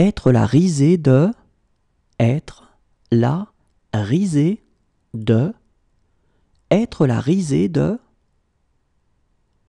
être la risée de, être la risée de, être la risée de